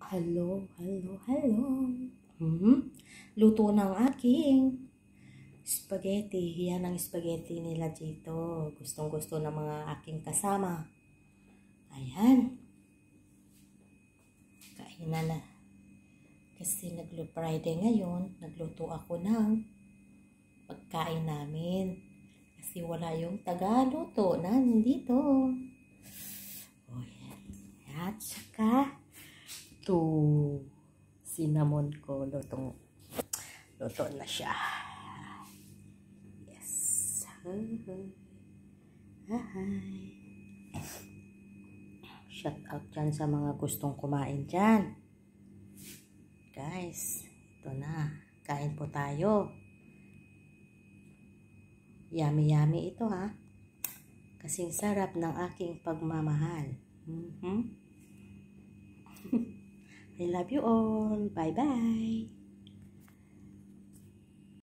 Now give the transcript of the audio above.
Hello, hello, hello. Mm -hmm. Luto ng aking spaghetti. Yan ang spaghetti nila dito. Gustong gusto ng mga aking kasama. Ayan. Kain na. Kasi naglo Friday ngayon, nagluto ako ng pagkain namin. Kasi wala yung tagaluto na nandito. dito. Oh, yan. At saka, to cinnamon ko lutong luto na siya yes hi shout out dyan sa mga gustong kumain dyan guys ito na kain po tayo yummy yummy ito ha kasing sarap ng aking pagmamahal mm I love you all. Bye-bye.